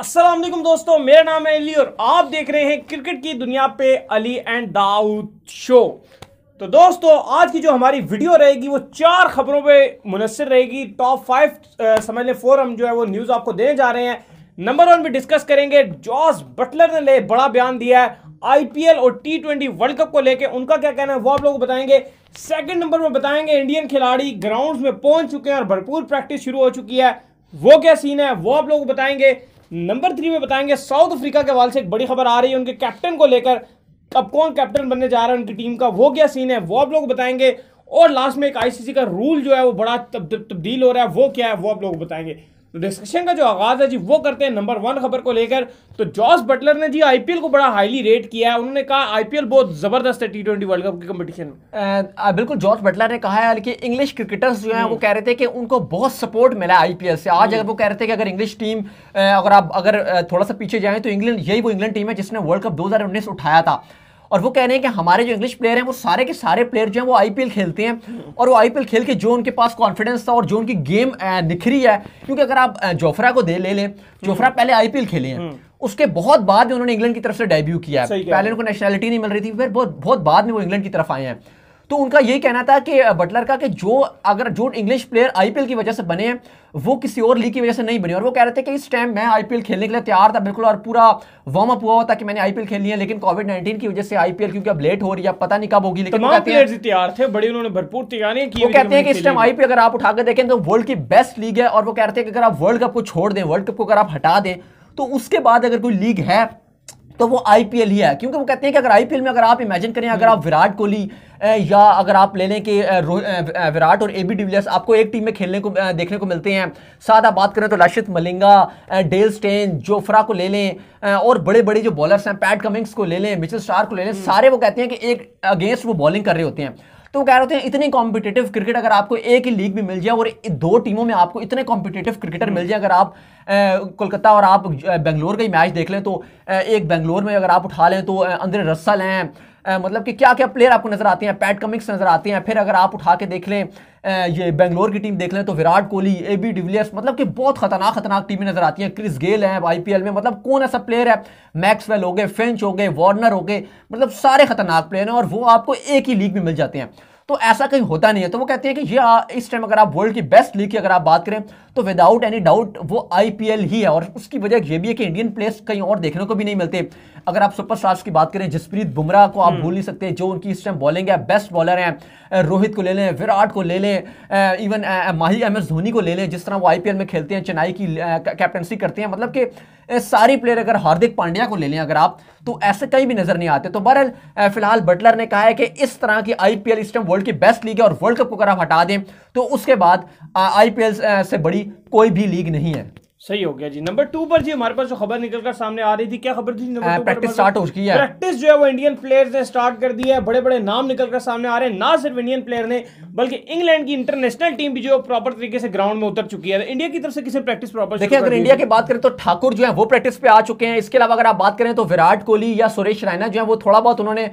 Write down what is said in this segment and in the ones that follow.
असलम दोस्तों मेरा नाम है अली और आप देख रहे हैं क्रिकेट की दुनिया पे अली एंड दाऊद शो तो दोस्तों आज की जो हमारी वीडियो रहेगी वो चार खबरों पे मुनसर रहेगी टॉप फाइव समझ लें फोर हम जो है वो न्यूज़ आपको देने जा रहे हैं नंबर वन भी डिस्कस करेंगे जॉस बटलर ने ले बड़ा बयान दिया है आईपीएल और टी ट्वेंटी वर्ल्ड कप को लेकर उनका क्या कहना है वो आप लोग बताएंगे सेकंड नंबर पर बताएंगे इंडियन खिलाड़ी ग्राउंड में पहुंच चुके हैं और भरपूर प्रैक्टिस शुरू हो चुकी है वो क्या सीन है वो आप लोग बताएंगे नंबर थ्री में बताएंगे साउथ अफ्रीका के वाल से एक बड़ी खबर आ रही है उनके कैप्टन को लेकर अब कौन कैप्टन बनने जा रहा है उनकी टीम का वो क्या सीन है वो आप लोग बताएंगे और लास्ट में एक आईसीसी का रूल जो है वो बड़ा तब्दील हो रहा है वो क्या है वो आप लोग बताएंगे तो डिस्कशन का जो आगाज है जी वो करते हैं नंबर वन खबर को लेकर तो जॉस बटलर ने जी आईपीएल को बड़ा हाईली रेट किया है उन्होंने कहा आईपीएल बहुत जबरदस्त है टी ट्वेंटी वर्ल्ड कप के कंपटीशन में बिल्कुल जॉर्ज बटलर ने कहा है कि इंग्लिश क्रिकेटर्स जो है हम्म। वो कह रहे थे कि उनको बहुत सपोर्ट मिला आईपीएल से आज हम्म। अगर वो कह रहे थे कि अगर इंग्लिश टीम अगर आप अगर थोड़ा सा पीछे जाए तो इंग्लैंड यही वो इंग्लैंड टीम है जिसने वर्ल्ड कप दो उठाया था और वो कह रहे हैं कि हमारे जो इंग्लिश प्लेयर हैं वो सारे के सारे प्लेयर जो हैं वो आईपीएल खेलते हैं और वो आईपीएल खेल के जो उनके पास कॉन्फिडेंस था और जो उनकी गेम निखरी है क्योंकि अगर आप जोफ्रा को दे ले लें जोफ्रा पहले आईपीएल खेले हैं उसके बहुत बाद में उन्होंने इंग्लैंड की तरफ से डेब्यू किया है पहले उनको नेशनैलिटी नहीं मिल रही थी फिर बहुत बहुत बाद में वो इंग्लैंड की तरफ आए हैं तो उनका यही कहना था कि बटलर का कि जो अगर जो इंग्लिश प्लेयर आईपीएल की वजह से बने हैं वो किसी और लीग की वजह से नहीं बने और वो कह रहे थे कि इस टाइम मैं आईपीएल खेलने के लिए तैयार था बिल्कुल और पूरा वार्म अप हुआ था कि मैंने आईपीएल खेल है लेकिन कोविड नाइन्टीन की वजह से आईपीएल क्योंकि अब लेट हो रही है पता नहीं कब होगी लेकिन तैयार थे बड़े उन्होंने भरपूर तैयारी की वो कहते हैं कि इस टाइम आईपीएल अगर आप उठाकर देखें तो वर्ल्ड की बेस्ट लीग है और वो कहते हैं कि अगर आप वर्ल्ड कप को छोड़ दें वर्ल्ड कप को अगर आप हटा दें तो उसके बाद अगर कोई लीग है तो वो आईपीएल ही है क्योंकि वो कहते हैं कि अगर आईपीएल में अगर आप इमेजिन करें अगर आप हम्म। विराट कोहली या अगर आप ले लें कि विराट और एबी डिविलियर्स आपको एक टीम में खेलने को देखने को मिलते हैं साथ आप बात करें तो लक्षित मलिंगा डेल स्टेन जोफ्रा को ले लें और बड़े बड़े जो बॉलर्स हैं पैट कमिंग्स को ले लें मिचल स्टार को ले लें हम्म। सारे वो कहते हैं कि एक अगेंस्ट वो बॉलिंग कर रहे होते हैं तो कह रहे हैं इतनी कॉम्पिटेटिव क्रिकेट अगर आपको एक ही लीग भी मिल जाए और दो टीमों में आपको इतने कॉम्पिटेटिव क्रिकेटर मिल जाए अगर आप कोलकाता और आप बेंगलोर का ही मैच देख लें तो एक बेंगलोर में अगर आप उठा लें तो अंदर रस्सल हैं मतलब कि क्या क्या प्लेयर आपको नजर आते हैं पैट कमिक्स नजर आते हैं फिर अगर आप उठा के देख लें ये बेंगलोर की टीम देख लें तो Virat Kohli A B de Villiers मतलब कि बहुत खतरनाक खतरनाक टीमें नजर आती हैं क्रिस गेल हैं आईपीएल में मतलब कौन ऐसा प्लेयर है मैक्सवेल हो गए फिंच हो गए वार्नर हो गए मतलब सारे खतरनाक प्लेयर हैं और वो आपको एक ही लीग में मिल जाते हैं तो ऐसा कहीं होता नहीं है तो वो कहते हैं कि ये इस टाइम अगर आप वर्ल्ड की बेस्ट लीग की अगर आप बात करें तो विदाउट एनी डाउट वो आईपीएल ही है और उसकी वजह ये भी है कि इंडियन प्लेयर्स कहीं और देखने को भी नहीं मिलते अगर आप सुपरस्टार्स की बात करें जसप्रीत बुमराह को आप हम्म। भूल नहीं सकते जो उनकी इस टाइम बॉलिंग है बेस्ट बॉलर हैं रोहित को ले लें विराट को ले लें even Mahi M S Dhoni को ले लें जिस तरह वो आईपीएल में खेलते हैं चेन्नई की कैप्टनसी करते हैं मतलब कि सारे प्लेयर अगर हार्दिक पांड्या को ले लें अगर आप तो ऐसे कहीं भी नजर नहीं आते तो बहरहाल फिलहाल बटलर ने कहा है कि इस तरह की आईपीएल इस टाइम वर्ल्ड की बेस्ट लीग है और वर्ल्ड कप को अगर आप हटा दें तो उसके बाद आईपीएल से बड़ी कोई भी लीग नहीं है सही हो गया जी नंबर टू पर जी हमारे पास जो खबर निकलकर सामने आ रही थी क्या खबर थी नंबर प्रैक्टिस स्टार्ट हो चुकी है प्रैक्टिस जो है वो इंडियन प्लेयर्स ने स्टार्ट कर दी है बड़े बड़े नाम निकलकर सामने आ रहे हैं ना सिर्फ इंडियन प्लेयर ने बल्कि इंग्लैंड की इंटरनेशनल टीम भी जो प्रॉपर तरीके से ग्राउंड में उतर चुकी है इंडिया की तरफ से किसी प्रैक्टिस प्रॉपर देखिए अगर इंडिया की बात करें तो ठाकुर जो है वो प्रैक्टिस पे आ चुके हैं इसके अलावा अगर आप बात करें तो विराट कोहली या सुरेश रैना जो है वो थोड़ा बहुत उन्होंने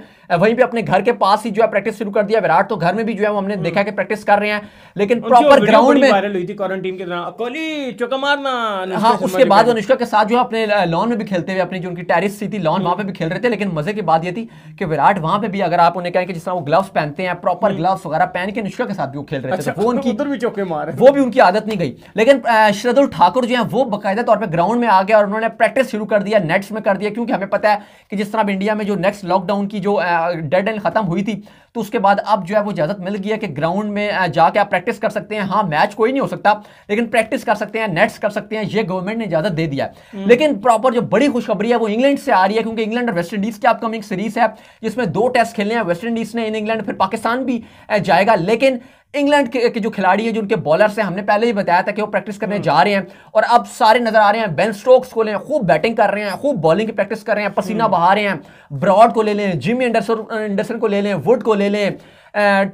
वहीं भी अपने घर के पास ही जो है प्रैक्टिस शुरू कर दिया विराट तो घर में भी जो है हमने हम्म। देखा कि प्रैक्टिस कर रहे हैं लेकिन प्रॉपर ग्राउंड में वायरल हुई थी क्वारंटीन के दौरान कोहली चौका मारना हाँ उसके बाद अनुष्का के साथ जो है अपने लॉन में भी खेलते हुए अपनी जो उनकी टेरिस थी लॉन हम्म। वहां पे भी खेल रहे थे लेकिन मजे की बात ये थी कि विराट वहां पे भी अगर आप उन्हें कहें कि जिस तरह वो ग्लव्स पहनते हैं प्रॉपर हम्म। ग्लव्स वगैरह पहन के मिश्रा के साथ भी वो खेल रहे थे अच्छा, तो वो उधर भी चौके मारे वो भी उनकी आदत नहीं गई लेकिन श्रद्धुल ठाकुर जो है वो बाकायदा तौर पर ग्राउंड में आ गया और उन्होंने प्रैक्टिस शुरू कर दिया नेट्स में कर दिया क्योंकि हमें पता है कि जिस तरह इंडिया में जो नेक्स्ट लॉकडाउन की जो डेड लाइन खत्म हुई थी तो उसके बाद अब जो है वो इजाज़त मिल गई है कि ग्राउंड में जाके आप प्रैक्टिस कर सकते हैं हाँ मैच कोई नहीं हो सकता लेकिन प्रैक्टिस कर सकते हैं नेट्स कर सकते हैं ये गवर्नमेंट ने इजाज़त दे दिया है हम्म। लेकिन प्रॉपर जो बड़ी खुशखबरी है वो इंग्लैंड से आ रही है क्योंकि इंग्लैंड और वेस्ट इंडीज़ की अपकमिंग सीरीज़ है जिसमें दो टेस्ट खेलने हैं वेस्ट इंडीज़ ने इन इंग्लैंड फिर पाकिस्तान भी जाएगा लेकिन इंग्लैंड के, के जो खिलाड़ी है जो उनके बॉलर्स हैं हमने पहले ही बताया था कि वो प्रैक्टिस करने हम्म। जा रहे हैं और अब सारे नजर आ रहे हैं बेन स्टोक्स को ले खूब बैटिंग कर रहे हैं खूब बॉलिंग की प्रैक्टिस कर रहे हैं पसीना हम्म। बहा रहे हैं ब्रॉड को ले लें जिमी एंडरसन एंडरसन को ले लें वुड को ले लें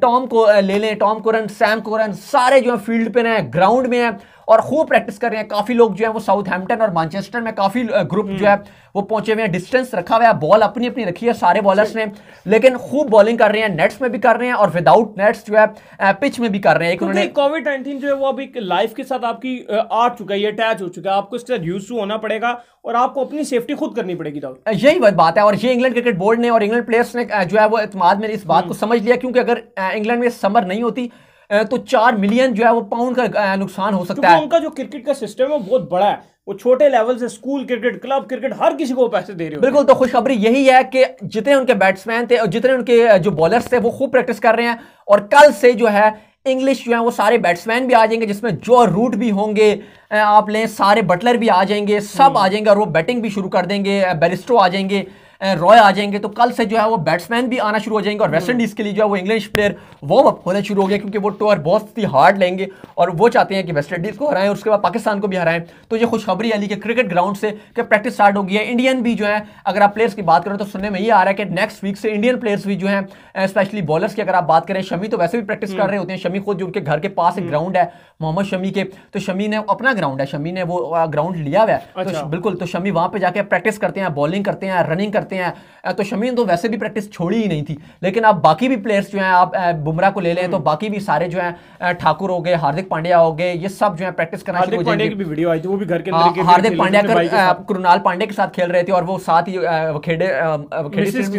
टॉम को ले लें टॉम कोरन सैम कोरन सारे जो है फील्ड पे हैं ग्राउंड में हैं और खूब प्रैक्टिस कर रहे हैं काफी लोग जो है वो साउथहैम्पटन और मानचेस्टर में काफी ग्रुप हम्म। जो है वो पहुंचे हुए हैं डिस्टेंस रखा हुआ है बॉल अपनी अपनी रखी है सारे बॉलर्स ने लेकिन खूब बॉलिंग कर रहे हैं नेट्स में भी कर रहे हैं और विदाउट नेट्स जो है पिच में भी कर रहे हैं उन्होंने कोविड नाइनटीन जो है वो अभी लाइफ के साथ आपकी आ चुका है अटैच हो चुका है आपको इसके साथ यूज तो होना पड़ेगा और आपको अपनी सेफ्टी खुद करनी पड़ेगी यही बात है और ये इंग्लैंड क्रिकेट बोर्ड ने और इंग्लैंड प्लेयर्स ने जो है वो इतम में इस बात हम्म। को समझ लिया क्योंकि अगर इंग्लैंड में समर नहीं होती तो चार मिलियन जो है वो पाउंड का नुकसान हो सकता है उनका जो क्रिकेट का सिस्टम है वो बहुत बड़ा है वो छोटे लेवल से स्कूल क्रिकेट क्लब क्रिकेट हर किसी को पैसे दे रहे हो बिल्कुल तो खुशखबरी यही है कि जितने उनके बैट्समैन थे और जितने उनके जो बॉलर्स थे वो खूब प्रैक्टिस कर रहे हैं और कल से जो है इंग्लिश जो है वो सारे बैट्समैन भी आ जाएंगे जिसमें जो रूट भी होंगे आप लें सारे बटलर भी आ जाएंगे सब हम्म। आ जाएंगे और वो बैटिंग भी शुरू कर देंगे बैरिस्टो आ जाएंगे रॉय आ जाएंगे तो कल से जो है वो बैट्समैन भी आना शुरू हो जाएंगे और वेस्ट हम्म। इंडीज़ के लिए जो है वो इंग्लिश प्लेयर वार्म अप होने शुरू हो गए क्योंकि वो टोर बहुत ही हार्ड लेंगे और वो चाहते हैं कि वेस्ट इंडीज़ को हराएं उसके बाद पाकिस्तान को भी हराएं तो ये खुशखबरी अली के क्रिकेट ग्राउंड से कि प्रैक्टिस स्टार्ट हो गई है इंडियन भी जो है अगर आप प्लेयर्स की बात करें तो सुनने में ये आ रहा है कि नेक्स्ट वीक से इंडियन प्लेयर्स भी जो है स्पेशली बॉलर्स की अगर आप बात करें शमी तो वैसे भी प्रैक्टिस कर हम्म। रहे होते हैं शमी खुद जो उनके घर के पास एक ग्राउंड हम्म। है मोहम्मद शमी के तो शमी ने अपना ग्राउंड है शमी ने वो ग्राउंड लिया हुआ है तो अच्छा। बिल्कुल तो शमी वहाँ पर जाकर प्रैक्टिस करते हैं बॉलिंग करते हैं रनिंग करते हैं करते हैं तो शमीन तो वैसे भी प्रैक्टिस छोड़ी ही नहीं थी लेकिन आप बाकी भी प्लेयर्स जो हैं आप बुमराह को ले लें तो हम्म। बाकी भी सारे जो हैं ठाकुर हो गए हार्दिक पांड्या हो गए ये सब जो है प्रैक्टिस करना शुरू हो भी वीडियो आई थी वो भी घर के हाँ, अंदर हार्दिक पांड्या कर कृणाल पांडे के साथ खेल रहे थे और वो साथ ही खेड़े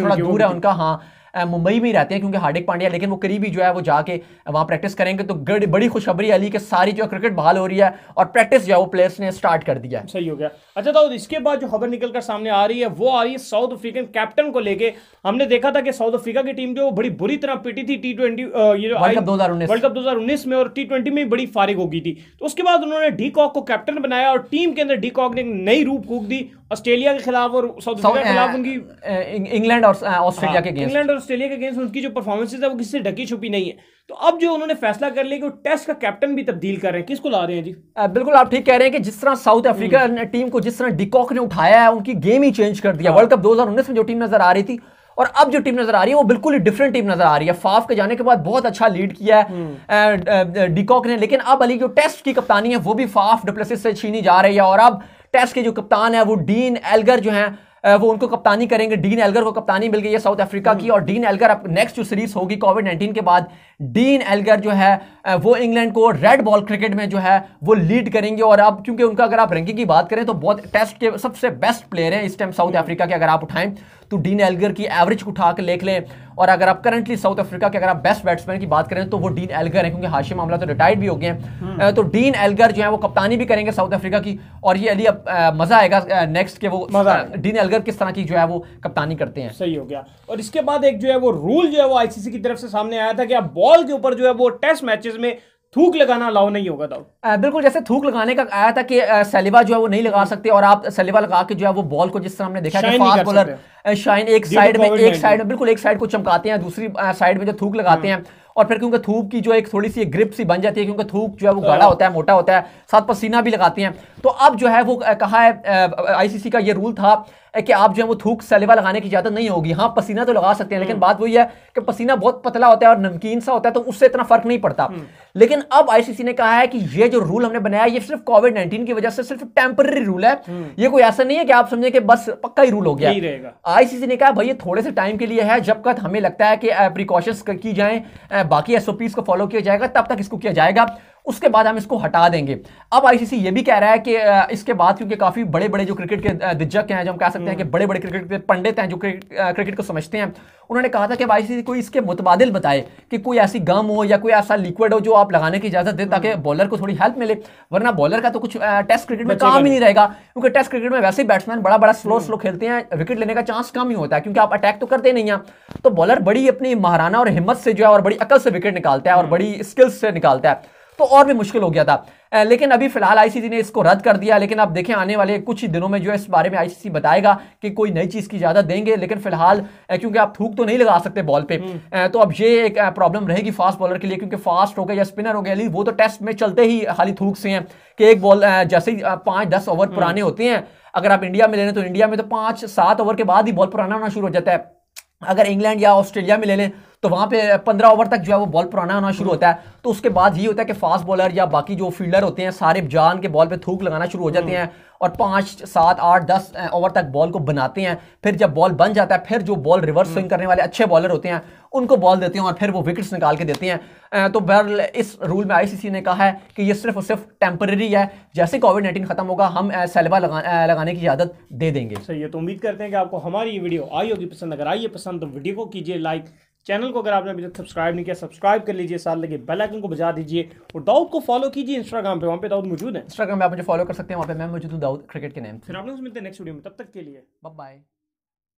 थोड़ा दूर है उनका हाँ मुंबई में ही रहते हैं क्योंकि हार्दिक पांड्या लेकिन वो करीबी जो है वो जाके वहाँ प्रैक्टिस करेंगे तो बड़ी खुशखबरी अली के सारी जो क्रिकेट बहाल हो रही है और प्रैक्टिस जो है वो प्लेयर्स ने स्टार्ट कर दिया है सही हो गया अच्छा तो इसके बाद जो खबर निकल कर सामने आ रही है वो आ रही है साउथ अफ्रीकन कैप्टन को लेकर हमने देखा था कि साउथ अफ्रीका की टीम जो बड़ी बुरी तरह पीटी थी टी ट्वेंटी वर्ल्ड कप दो हजार उन्नीस में और टी ट्वेंटी में बड़ी फारिग हो गई थी तो उसके बाद उन्होंने डी कॉक को कैप्टन बनाया और टीम के अंदर डी कॉक ने नई रूप कूक दी ऑस्ट्रेलिया के खिलाफ और साउथ अफ्रीका के खिलाफ uh, उनकी uh, इंग्लैंड और ऑस्ट्रेलिया uh, के इंग्लैंड और ऑस्ट्रेलिया के अगेंस्ट उनकी जो परफॉर्मेंसेज है वो किसी से ढकी छुपी नहीं है तो अब जो उन्होंने फैसला कर लिया कि वो टेस्ट का कैप्टन भी तब्दील कर रहे हैं किसको ला रहे हैं जी आ, बिल्कुल आप ठीक कह रहे हैं कि जिस तरह साउथ अफ्रीका टीम को जिस तरह डिकॉक ने उठाया है उनकी गेम ही चेंज कर दिया वर्ल्ड हाँ। कप दो में जो टीम नजर आ रही थी और अब जो टीम नजर आ रही है वो बिल्कुल ही डिफरेंट टीम नजर आ रही है फाफ के जाने के बाद बहुत अच्छा लीड किया है डिकॉक हम्म। ने लेकिन अब अली जो टेस्ट की कप्तानी है वो भी फाफ डिप्लेसिस से छीनी जा रही है और अब टेस्ट के जो कप्तान है वो डीन एलगर जो है वो उनको कप्तानी करेंगे डीन एलगर को कप्तानी मिल गई है साउथ अफ्रीका की और डीन एलगर अब नेक्स्ट जो सीरीज होगी कोविड नाइन्टीन के बाद डीन एलगर जो है वो इंग्लैंड को रेड बॉल क्रिकेट में जो है वो लीड करेंगे और अब क्योंकि उनका अगर आप रैंकिंग की बात करें तो बहुत टेस्ट के सबसे बेस्ट प्लेयर हैं इस टाइम साउथ अफ्रीका के अगर आप उठाएं तो डीन एलगर की एवरेज उठा कर लेख लें और अगर आप करंटली साउथ अफ्रीका के अगर आप बेस्ट बैट्समैन की बात करें तो वो डीन एलगर है क्योंकि हाशिम मामला तो रिटायर्ड भी हो गए हैं हम्म। तो डीन एलगर जो है वो कप्तानी भी करेंगे साउथ अफ्रीका की और ये अली अब मजा आएगा नेक्स्ट के वो डीन एलगर किस तरह की जो है वो कप्तानी करते हैं सही हो गया और इसके बाद एक जो है वो रूल जो है वो आईसीसी की तरफ से सामने आया था कि आप बॉल के ऊपर जो है वो टेस्ट मैचेस में थूक लगाना अलाउ नहीं होगा दाऊ बिल्कुल जैसे थूक लगाने का आया था कि सलीवा जो है वो नहीं लगा सकते और आप सलीवा लगा के जो है वो बॉल को जिस तरह हमने देखा कि फास्ट बॉलर शाइन एक साइड में एक साइड में बिल्कुल एक साइड को चमकाते हैं दूसरी साइड में जो थूक लगाते हाँ। हैं और फिर क्योंकि थूक की जो एक थोड़ी सी ग्रिप सी बन जाती है क्योंकि थूक जो है वो गाढ़ा हाँ। होता है मोटा होता है साथ पसीना भी लगाती हैं तो अब जो है वो कहा है आईसीसी का ये रूल था कि आप जो है वो थूक सलेवा लगाने की इजाज़त नहीं होगी हाँ पसीना तो लगा सकते हैं लेकिन हम्म। बात वही है कि पसीना बहुत पतला होता है और नमकीन सा होता है तो उससे इतना फर्क नहीं पड़ता हम्म। लेकिन अब आईसीसी ने कहा है कि ये जो रूल हमने बनाया ये सिर्फ कोविड नाइन्टीन की वजह से सिर्फ टेम्पररी रूल है हम्म। ये कोई ऐसा नहीं है कि आप समझे कि बस पक्का ही रूल हो गया आईसीसी ने कहा भाई ये थोड़े से टाइम के लिए है जब तक हमें लगता है कि प्रिकॉशंस की जाए बाकी एसओपी को फॉलो किया जाएगा तब तक इसको किया जाएगा उसके बाद हम इसको हटा देंगे अब आईसीसी ये भी कह रहा है कि इसके बाद क्योंकि काफी बड़े बड़े जो क्रिकेट के दिज्जक हैं जो हम कह सकते हैं कि हम्म। बड़े बड़े क्रिकेट के पंडित हैं जो क्रिकेट को समझते हैं उन्होंने कहा था कि अब आईसीसी कोई इसके मुतबादल बताए कि कोई ऐसी गम हो या कोई ऐसा लिक्विड हो जो आप लगाने की इजाजत दे ताकि बॉलर हम्म। को थोड़ी हेल्प मिले वरना बॉलर का तो कुछ टेस्ट क्रिकेट में काम ही नहीं रहेगा क्योंकि टेस्ट क्रिकेट में वैसे बैट्समैन बड़ा बड़ा स्लो स्लो खेलते हैं विकेट लेने का चांस कम ही होता है क्योंकि आप अटैक तो करते नहीं हैं तो बॉलर बड़ी अपनी महाराना और हिम्मत से जो है और बड़ी अकल से विकेट निकालता है और हम्म। बड़ी स्किल्स से निकालता है तो और भी मुश्किल हो गया था लेकिन अभी फिलहाल आईसीसी ने इसको रद्द कर दिया लेकिन आप देखें आने वाले कुछ ही दिनों में जो है इस बारे में आईसीसी बताएगा कि कोई नई चीज़ की ज्यादा देंगे लेकिन फिलहाल क्योंकि आप थूक तो नहीं लगा सकते बॉल पे हम्म। तो अब ये एक प्रॉब्लम रहेगी फास्ट बॉलर के लिए क्योंकि फास्ट हो गए या स्पिनर हो गए वो तो टेस्ट में चलते ही खाली थूक से हैं कि एक बॉल जैसे ही पांच दस ओवर हम्म। पुराने होते हैं अगर आप इंडिया में ले लें तो इंडिया में तो पांच सात ओवर के बाद ही बॉल पुराना होना शुरू हो जाता है अगर इंग्लैंड या ऑस्ट्रेलिया में ले लें तो वहाँ पे पंद्रह ओवर तक जो है वो बॉल पुराना होना शुरू होता है तो उसके बाद ये होता है कि फास्ट बॉलर या बाकी जो फील्डर होते हैं सारे जान के बॉल पे थूक लगाना शुरू हो जाते हम्म। हैं और पाँच सात आठ दस ओवर तक बॉल को बनाते हैं फिर जब बॉल बन जाता है फिर जो बॉल रिवर्स स्विंग करने वाले अच्छे बॉलर होते हैं उनको बॉल देते हैं और फिर वो विकेट्स निकाल के देते हैं तो बहर इस रूल में आईसीसी ने कहा है कि ये सिर्फ और सिर्फ टेम्पररी है जैसे कोविड नाइन्टीन खत्म होगा हम सेलबा लगा, लगाने की इजाज़त दे देंगे सर ये तो उम्मीद करते हैं कि आपको हमारी ये वीडियो आई होगी पसंद अगर आई पसंद तो वीडियो को कीजिए लाइक चैनल को अगर आपने अभी तक सब्सक्राइब नहीं किया सब्सक्राइब कर लीजिए साथ लगे बेल आइकन को बजा दीजिए और दाऊद को फॉलो कीजिए इंस्टाग्राम पे वहाँ पे दाऊद मौजूद है इंस्टाग्राम पे आप मुझे फॉलो कर सकते हैं वहाँ पे मैं मौजूद हूँ दाऊद क्रिकेट के नाम फिर आप लोग मिलते हैं नेक्स्ट वीडियो में तब तक के लिए बाय